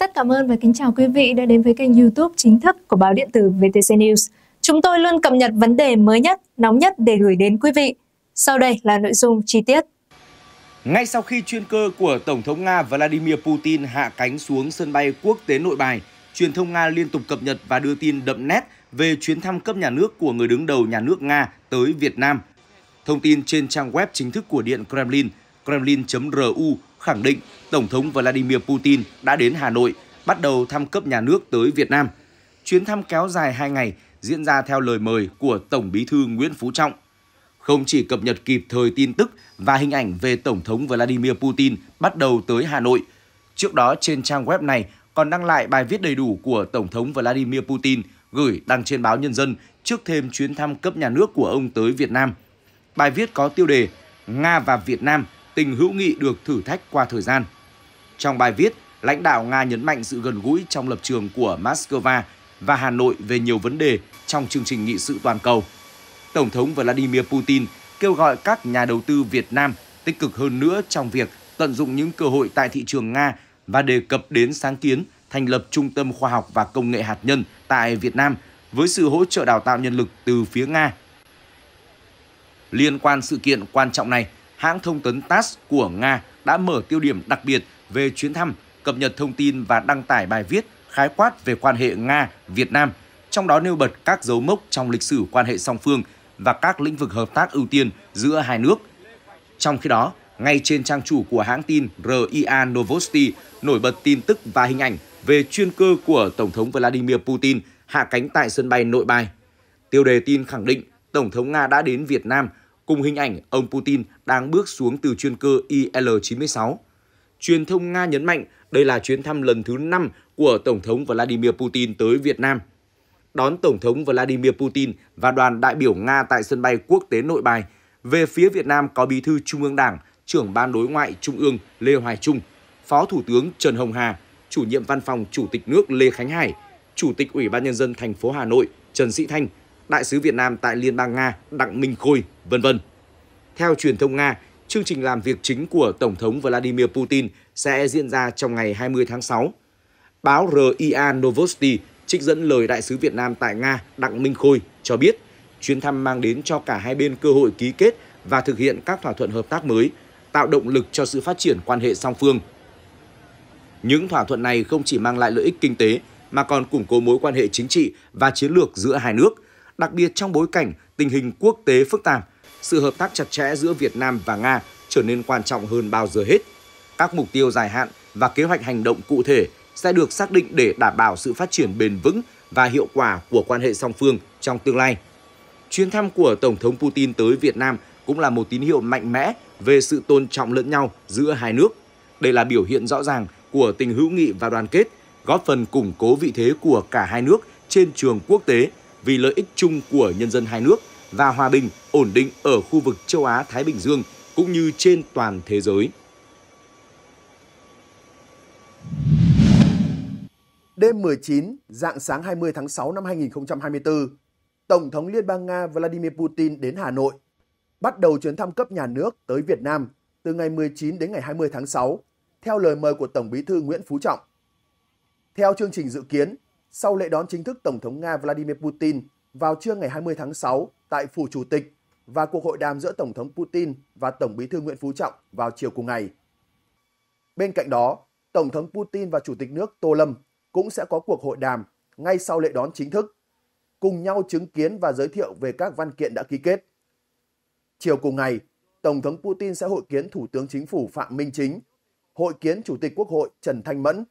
Rất cảm ơn và kính chào quý vị đã đến với kênh youtube chính thức của báo điện tử VTC News. Chúng tôi luôn cập nhật vấn đề mới nhất, nóng nhất để gửi đến quý vị. Sau đây là nội dung chi tiết. Ngay sau khi chuyên cơ của Tổng thống Nga Vladimir Putin hạ cánh xuống sân bay quốc tế nội bài, truyền thông Nga liên tục cập nhật và đưa tin đậm nét về chuyến thăm cấp nhà nước của người đứng đầu nhà nước Nga tới Việt Nam. Thông tin trên trang web chính thức của Điện Kremlin, kremlin.ru khẳng định Tổng thống Vladimir Putin đã đến Hà Nội bắt đầu thăm cấp nhà nước tới Việt Nam. Chuyến thăm kéo dài 2 ngày diễn ra theo lời mời của Tổng Bí thư Nguyễn Phú Trọng. Không chỉ cập nhật kịp thời tin tức và hình ảnh về Tổng thống Vladimir Putin bắt đầu tới Hà Nội, trước đó trên trang web này còn đăng lại bài viết đầy đủ của Tổng thống Vladimir Putin gửi đăng trên báo Nhân dân trước thêm chuyến thăm cấp nhà nước của ông tới Việt Nam. Bài viết có tiêu đề Nga và Việt Nam, tình hữu nghị được thử thách qua thời gian. Trong bài viết, lãnh đạo Nga nhấn mạnh sự gần gũi trong lập trường của Moscow và Hà Nội về nhiều vấn đề trong chương trình nghị sự toàn cầu. Tổng thống Vladimir Putin kêu gọi các nhà đầu tư Việt Nam tích cực hơn nữa trong việc tận dụng những cơ hội tại thị trường Nga và đề cập đến sáng kiến thành lập Trung tâm Khoa học và Công nghệ Hạt nhân tại Việt Nam với sự hỗ trợ đào tạo nhân lực từ phía Nga. Liên quan sự kiện quan trọng này, hãng thông tấn TASS của Nga đã mở tiêu điểm đặc biệt về chuyến thăm, cập nhật thông tin và đăng tải bài viết khái quát về quan hệ Nga-Việt Nam, trong đó nêu bật các dấu mốc trong lịch sử quan hệ song phương và các lĩnh vực hợp tác ưu tiên giữa hai nước. Trong khi đó, ngay trên trang chủ của hãng tin RIA Novosti nổi bật tin tức và hình ảnh về chuyên cơ của Tổng thống Vladimir Putin hạ cánh tại sân bay nội bài. Tiêu đề tin khẳng định Tổng thống Nga đã đến Việt Nam cùng hình ảnh ông Putin đang bước xuống từ chuyên cơ IL-96. Truyền thông Nga nhấn mạnh đây là chuyến thăm lần thứ 5 của Tổng thống Vladimir Putin tới Việt Nam. Đón Tổng thống Vladimir Putin và đoàn đại biểu Nga tại sân bay quốc tế nội bài, về phía Việt Nam có Bí thư Trung ương Đảng, trưởng Ban Đối ngoại Trung ương Lê Hoài Trung, Phó Thủ tướng Trần Hồng Hà, Chủ nhiệm Văn phòng Chủ tịch nước Lê Khánh Hải, Chủ tịch Ủy ban Nhân dân thành phố Hà Nội Trần Sĩ Thanh, Đại sứ Việt Nam tại Liên bang Nga Đặng Minh Khôi, vân vân. Theo truyền thông Nga, chương trình làm việc chính của Tổng thống Vladimir Putin sẽ diễn ra trong ngày 20 tháng 6. Báo RIA Novosti trích dẫn lời Đại sứ Việt Nam tại Nga Đặng Minh Khôi cho biết chuyến thăm mang đến cho cả hai bên cơ hội ký kết và thực hiện các thỏa thuận hợp tác mới, tạo động lực cho sự phát triển quan hệ song phương. Những thỏa thuận này không chỉ mang lại lợi ích kinh tế mà còn củng cố mối quan hệ chính trị và chiến lược giữa hai nước, đặc biệt trong bối cảnh tình hình quốc tế phức tạp sự hợp tác chặt chẽ giữa Việt Nam và Nga trở nên quan trọng hơn bao giờ hết. Các mục tiêu dài hạn và kế hoạch hành động cụ thể sẽ được xác định để đảm bảo sự phát triển bền vững và hiệu quả của quan hệ song phương trong tương lai. Chuyến thăm của Tổng thống Putin tới Việt Nam cũng là một tín hiệu mạnh mẽ về sự tôn trọng lẫn nhau giữa hai nước. Đây là biểu hiện rõ ràng của tình hữu nghị và đoàn kết, góp phần củng cố vị thế của cả hai nước trên trường quốc tế vì lợi ích chung của nhân dân hai nước và hòa bình, ổn định ở khu vực châu Á-Thái Bình Dương cũng như trên toàn thế giới. Đêm 19, dạng sáng 20 tháng 6 năm 2024, Tổng thống Liên bang Nga Vladimir Putin đến Hà Nội, bắt đầu chuyến thăm cấp nhà nước tới Việt Nam từ ngày 19 đến ngày 20 tháng 6, theo lời mời của Tổng bí thư Nguyễn Phú Trọng. Theo chương trình dự kiến, sau lễ đón chính thức Tổng thống Nga Vladimir Putin vào trưa ngày 20 tháng 6 tại phủ chủ tịch và cuộc hội đàm giữa Tổng thống Putin và Tổng bí thư Nguyễn Phú Trọng vào chiều cùng ngày. Bên cạnh đó, Tổng thống Putin và Chủ tịch nước Tô Lâm cũng sẽ có cuộc hội đàm ngay sau lễ đón chính thức, cùng nhau chứng kiến và giới thiệu về các văn kiện đã ký kết. Chiều cùng ngày, Tổng thống Putin sẽ hội kiến Thủ tướng Chính phủ Phạm Minh Chính, hội kiến Chủ tịch Quốc hội Trần Thanh Mẫn,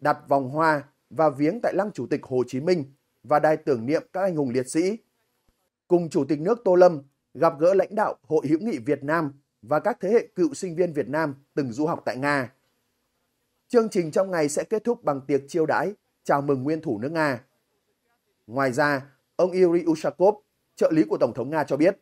đặt vòng hoa và viếng tại lăng Chủ tịch Hồ Chí Minh và đài tưởng niệm các anh hùng liệt sĩ cùng Chủ tịch nước Tô Lâm gặp gỡ lãnh đạo Hội hữu nghị Việt Nam và các thế hệ cựu sinh viên Việt Nam từng du học tại Nga. Chương trình trong ngày sẽ kết thúc bằng tiệc chiêu đãi chào mừng nguyên thủ nước Nga. Ngoài ra, ông Yuri Ushakov, trợ lý của Tổng thống Nga cho biết,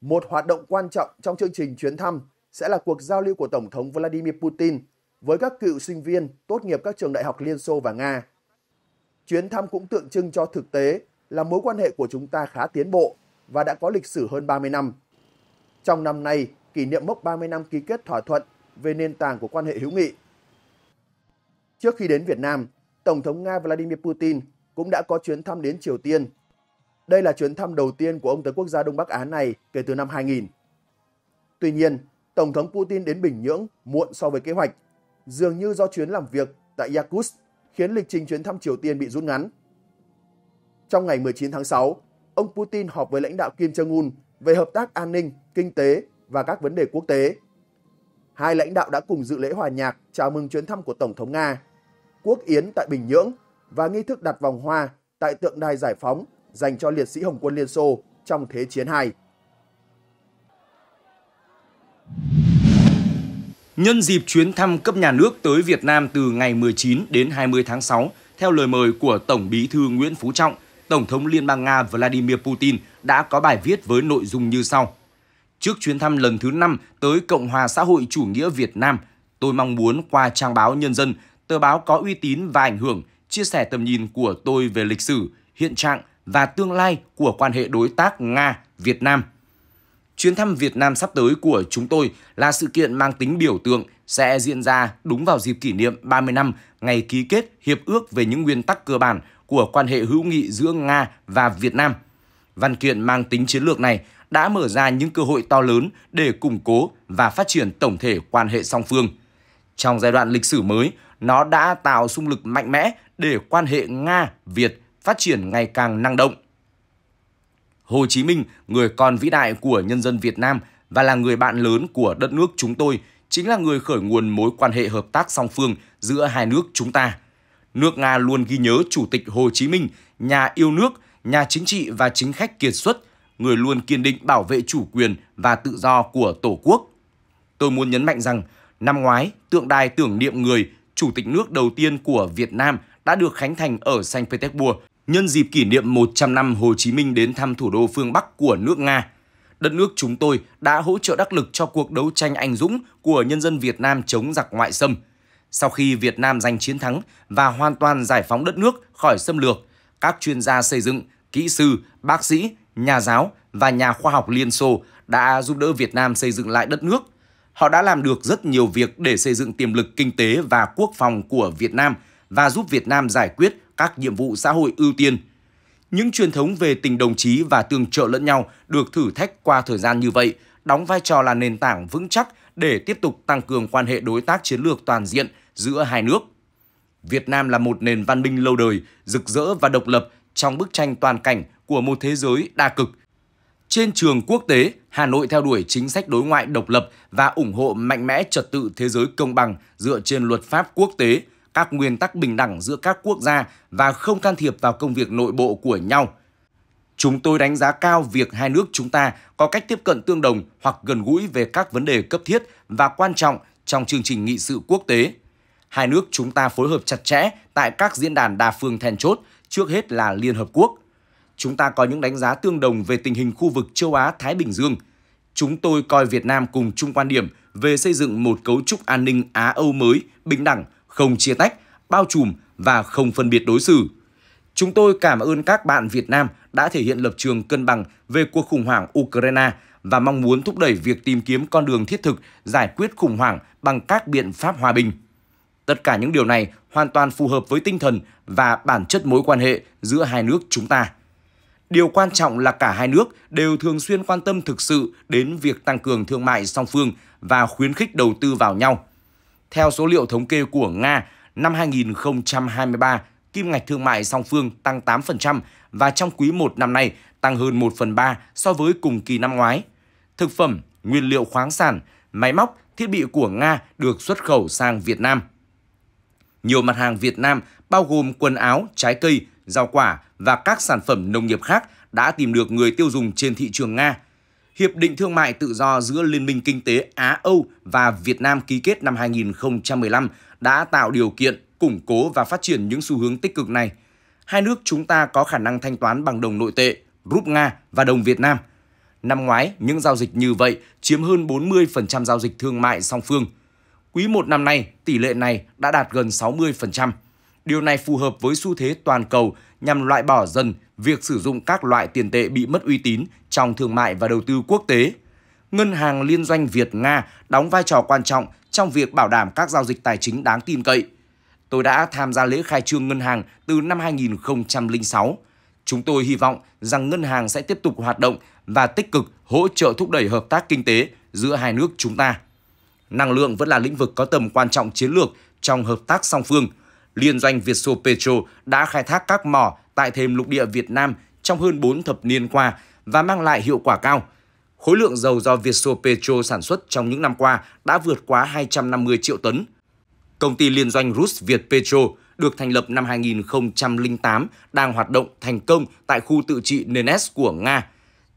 một hoạt động quan trọng trong chương trình chuyến thăm sẽ là cuộc giao lưu của Tổng thống Vladimir Putin với các cựu sinh viên tốt nghiệp các trường đại học Liên Xô và Nga. Chuyến thăm cũng tượng trưng cho thực tế là mối quan hệ của chúng ta khá tiến bộ và đã có lịch sử hơn 30 năm. Trong năm nay, kỷ niệm mốc 30 năm ký kết thỏa thuận về nền tảng của quan hệ hữu nghị. Trước khi đến Việt Nam, Tổng thống Nga Vladimir Putin cũng đã có chuyến thăm đến Triều Tiên. Đây là chuyến thăm đầu tiên của ông tới quốc gia Đông Bắc Á này kể từ năm 2000. Tuy nhiên, Tổng thống Putin đến Bình Nhưỡng muộn so với kế hoạch, dường như do chuyến làm việc tại Yakutsk khiến lịch trình chuyến thăm Triều Tiên bị rút ngắn. Trong ngày 19 tháng 6, ông Putin họp với lãnh đạo Kim Jong-un về hợp tác an ninh, kinh tế và các vấn đề quốc tế. Hai lãnh đạo đã cùng dự lễ hòa nhạc chào mừng chuyến thăm của Tổng thống Nga, quốc yến tại Bình Nhưỡng và nghi thức đặt vòng hoa tại tượng đài giải phóng dành cho liệt sĩ Hồng quân Liên Xô trong Thế chiến II. Nhân dịp chuyến thăm cấp nhà nước tới Việt Nam từ ngày 19 đến 20 tháng 6, theo lời mời của Tổng Bí thư Nguyễn Phú Trọng, Tổng thống Liên bang Nga Vladimir Putin đã có bài viết với nội dung như sau. Trước chuyến thăm lần thứ 5 tới Cộng hòa xã hội chủ nghĩa Việt Nam, tôi mong muốn qua trang báo Nhân dân, tờ báo có uy tín và ảnh hưởng, chia sẻ tầm nhìn của tôi về lịch sử, hiện trạng và tương lai của quan hệ đối tác Nga-Việt Nam. Chuyến thăm Việt Nam sắp tới của chúng tôi là sự kiện mang tính biểu tượng sẽ diễn ra đúng vào dịp kỷ niệm 30 năm ngày ký kết Hiệp ước về những nguyên tắc cơ bản của quan hệ hữu nghị giữa Nga và Việt Nam. Văn kiện mang tính chiến lược này đã mở ra những cơ hội to lớn để củng cố và phát triển tổng thể quan hệ song phương. Trong giai đoạn lịch sử mới, nó đã tạo xung lực mạnh mẽ để quan hệ Nga-Việt phát triển ngày càng năng động. Hồ Chí Minh, người con vĩ đại của nhân dân Việt Nam và là người bạn lớn của đất nước chúng tôi, chính là người khởi nguồn mối quan hệ hợp tác song phương giữa hai nước chúng ta – nước Nga luôn ghi nhớ Chủ tịch Hồ Chí Minh, nhà yêu nước, nhà chính trị và chính khách kiệt xuất, người luôn kiên định bảo vệ chủ quyền và tự do của Tổ quốc. Tôi muốn nhấn mạnh rằng, năm ngoái, tượng đài tưởng niệm người, Chủ tịch nước đầu tiên của Việt Nam đã được khánh thành ở Saint Petersburg nhân dịp kỷ niệm 100 năm Hồ Chí Minh đến thăm thủ đô phương Bắc của nước Nga. Đất nước chúng tôi đã hỗ trợ đắc lực cho cuộc đấu tranh anh dũng của nhân dân Việt Nam chống giặc ngoại xâm – sau khi Việt Nam giành chiến thắng và hoàn toàn giải phóng đất nước khỏi xâm lược, các chuyên gia xây dựng, kỹ sư, bác sĩ, nhà giáo và nhà khoa học Liên Xô đã giúp đỡ Việt Nam xây dựng lại đất nước. Họ đã làm được rất nhiều việc để xây dựng tiềm lực kinh tế và quốc phòng của Việt Nam và giúp Việt Nam giải quyết các nhiệm vụ xã hội ưu tiên. Những truyền thống về tình đồng chí và tương trợ lẫn nhau được thử thách qua thời gian như vậy, đóng vai trò là nền tảng vững chắc để tiếp tục tăng cường quan hệ đối tác chiến lược toàn diện – giữa hai nước. Việt Nam là một nền văn minh lâu đời, rực rỡ và độc lập trong bức tranh toàn cảnh của một thế giới đa cực. Trên trường quốc tế, Hà Nội theo đuổi chính sách đối ngoại độc lập và ủng hộ mạnh mẽ trật tự thế giới công bằng dựa trên luật pháp quốc tế, các nguyên tắc bình đẳng giữa các quốc gia và không can thiệp vào công việc nội bộ của nhau. Chúng tôi đánh giá cao việc hai nước chúng ta có cách tiếp cận tương đồng hoặc gần gũi về các vấn đề cấp thiết và quan trọng trong chương trình nghị sự quốc tế hai nước chúng ta phối hợp chặt chẽ tại các diễn đàn đa phương then chốt, trước hết là Liên Hợp Quốc. Chúng ta có những đánh giá tương đồng về tình hình khu vực châu Á-Thái Bình Dương. Chúng tôi coi Việt Nam cùng chung quan điểm về xây dựng một cấu trúc an ninh Á-Âu mới, bình đẳng, không chia tách, bao trùm và không phân biệt đối xử. Chúng tôi cảm ơn các bạn Việt Nam đã thể hiện lập trường cân bằng về cuộc khủng hoảng Ukraine và mong muốn thúc đẩy việc tìm kiếm con đường thiết thực giải quyết khủng hoảng bằng các biện pháp hòa bình. Tất cả những điều này hoàn toàn phù hợp với tinh thần và bản chất mối quan hệ giữa hai nước chúng ta. Điều quan trọng là cả hai nước đều thường xuyên quan tâm thực sự đến việc tăng cường thương mại song phương và khuyến khích đầu tư vào nhau. Theo số liệu thống kê của Nga, năm 2023, kim ngạch thương mại song phương tăng 8% và trong quý 1 năm nay tăng hơn 1 phần 3 so với cùng kỳ năm ngoái. Thực phẩm, nguyên liệu khoáng sản, máy móc, thiết bị của Nga được xuất khẩu sang Việt Nam nhiều mặt hàng Việt Nam bao gồm quần áo, trái cây, rau quả và các sản phẩm nông nghiệp khác đã tìm được người tiêu dùng trên thị trường Nga. Hiệp định thương mại tự do giữa Liên minh Kinh tế Á-Âu và Việt Nam ký kết năm 2015 đã tạo điều kiện củng cố và phát triển những xu hướng tích cực này. Hai nước chúng ta có khả năng thanh toán bằng đồng nội tệ, rúp Nga và đồng Việt Nam. Năm ngoái, những giao dịch như vậy chiếm hơn 40% giao dịch thương mại song phương – Quý 1 năm nay, tỷ lệ này đã đạt gần 60%. Điều này phù hợp với xu thế toàn cầu nhằm loại bỏ dần việc sử dụng các loại tiền tệ bị mất uy tín trong thương mại và đầu tư quốc tế. Ngân hàng Liên doanh Việt-Nga đóng vai trò quan trọng trong việc bảo đảm các giao dịch tài chính đáng tin cậy. Tôi đã tham gia lễ khai trương ngân hàng từ năm 2006. Chúng tôi hy vọng rằng ngân hàng sẽ tiếp tục hoạt động và tích cực hỗ trợ thúc đẩy hợp tác kinh tế giữa hai nước chúng ta năng lượng vẫn là lĩnh vực có tầm quan trọng chiến lược trong hợp tác song phương. Liên doanh Vietso Petro đã khai thác các mỏ tại thềm lục địa Việt Nam trong hơn 4 thập niên qua và mang lại hiệu quả cao. Khối lượng dầu do Vietso Petro sản xuất trong những năm qua đã vượt quá 250 triệu tấn. Công ty liên doanh Rus Việt Petro được thành lập năm 2008 đang hoạt động thành công tại khu tự trị Nenets của Nga.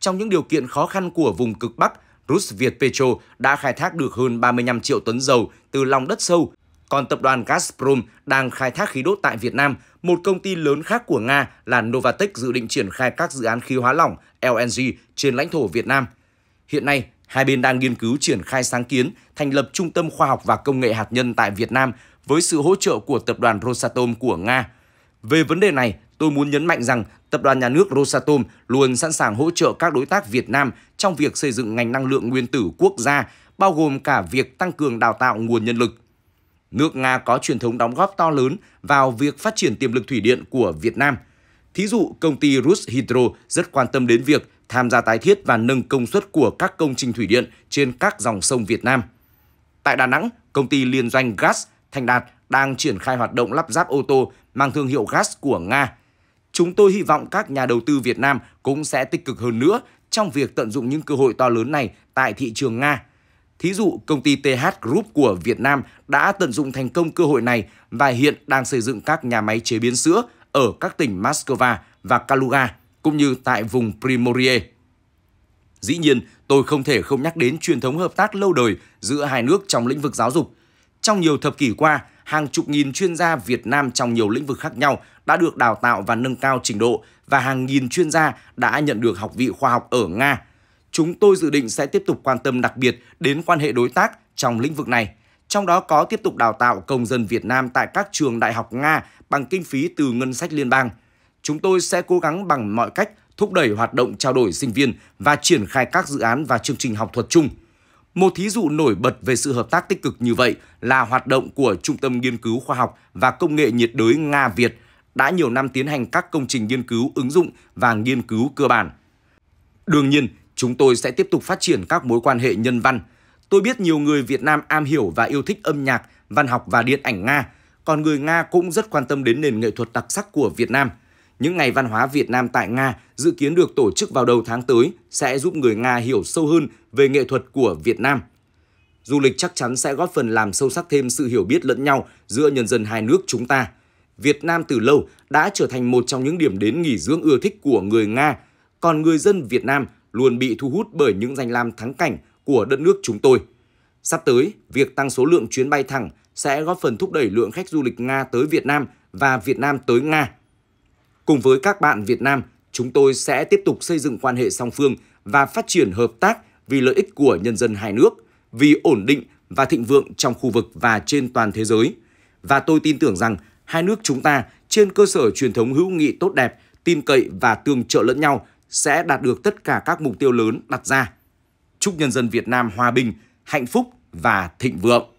Trong những điều kiện khó khăn của vùng cực Bắc, RusViet Petro đã khai thác được hơn 35 triệu tấn dầu từ lòng đất sâu, còn tập đoàn Gazprom đang khai thác khí đốt tại Việt Nam. Một công ty lớn khác của Nga là Novatec dự định triển khai các dự án khí hóa lỏng LNG trên lãnh thổ Việt Nam. Hiện nay, hai bên đang nghiên cứu triển khai sáng kiến thành lập Trung tâm Khoa học và Công nghệ Hạt nhân tại Việt Nam với sự hỗ trợ của tập đoàn Rosatom của Nga. Về vấn đề này, tôi muốn nhấn mạnh rằng Tập đoàn nhà nước Rosatom luôn sẵn sàng hỗ trợ các đối tác Việt Nam trong việc xây dựng ngành năng lượng nguyên tử quốc gia, bao gồm cả việc tăng cường đào tạo nguồn nhân lực. Nước Nga có truyền thống đóng góp to lớn vào việc phát triển tiềm lực thủy điện của Việt Nam. Thí dụ, công ty Rus Hydro rất quan tâm đến việc tham gia tái thiết và nâng công suất của các công trình thủy điện trên các dòng sông Việt Nam. Tại Đà Nẵng, công ty liên doanh Gas Thành Đạt đang triển khai hoạt động lắp ráp ô tô mang thương hiệu gas của Nga Chúng tôi hy vọng các nhà đầu tư Việt Nam cũng sẽ tích cực hơn nữa trong việc tận dụng những cơ hội to lớn này tại thị trường Nga. Thí dụ, công ty TH Group của Việt Nam đã tận dụng thành công cơ hội này và hiện đang xây dựng các nhà máy chế biến sữa ở các tỉnh Moscow và Kaluga, cũng như tại vùng Primorie. Dĩ nhiên, tôi không thể không nhắc đến truyền thống hợp tác lâu đời giữa hai nước trong lĩnh vực giáo dục – trong nhiều thập kỷ qua, hàng chục nghìn chuyên gia Việt Nam trong nhiều lĩnh vực khác nhau đã được đào tạo và nâng cao trình độ và hàng nghìn chuyên gia đã nhận được học vị khoa học ở Nga. Chúng tôi dự định sẽ tiếp tục quan tâm đặc biệt đến quan hệ đối tác trong lĩnh vực này, trong đó có tiếp tục đào tạo công dân Việt Nam tại các trường đại học Nga bằng kinh phí từ ngân sách liên bang. Chúng tôi sẽ cố gắng bằng mọi cách thúc đẩy hoạt động trao đổi sinh viên và triển khai các dự án và chương trình học thuật chung – một thí dụ nổi bật về sự hợp tác tích cực như vậy là hoạt động của Trung tâm Nghiên cứu Khoa học và Công nghệ nhiệt đới Nga-Việt đã nhiều năm tiến hành các công trình nghiên cứu ứng dụng và nghiên cứu cơ bản. Đương nhiên, chúng tôi sẽ tiếp tục phát triển các mối quan hệ nhân văn. Tôi biết nhiều người Việt Nam am hiểu và yêu thích âm nhạc, văn học và điện ảnh Nga, còn người Nga cũng rất quan tâm đến nền nghệ thuật đặc sắc của Việt Nam – những ngày văn hóa Việt Nam tại Nga dự kiến được tổ chức vào đầu tháng tới sẽ giúp người Nga hiểu sâu hơn về nghệ thuật của Việt Nam. Du lịch chắc chắn sẽ góp phần làm sâu sắc thêm sự hiểu biết lẫn nhau giữa nhân dân hai nước chúng ta. Việt Nam từ lâu đã trở thành một trong những điểm đến nghỉ dưỡng ưa thích của người Nga, còn người dân Việt Nam luôn bị thu hút bởi những danh lam thắng cảnh của đất nước chúng tôi. Sắp tới, việc tăng số lượng chuyến bay thẳng sẽ góp phần thúc đẩy lượng khách du lịch Nga tới Việt Nam và Việt Nam tới Nga Cùng với các bạn Việt Nam, chúng tôi sẽ tiếp tục xây dựng quan hệ song phương và phát triển hợp tác vì lợi ích của nhân dân hai nước, vì ổn định và thịnh vượng trong khu vực và trên toàn thế giới. Và tôi tin tưởng rằng hai nước chúng ta trên cơ sở truyền thống hữu nghị tốt đẹp, tin cậy và tương trợ lẫn nhau sẽ đạt được tất cả các mục tiêu lớn đặt ra. Chúc nhân dân Việt Nam hòa bình, hạnh phúc và thịnh vượng.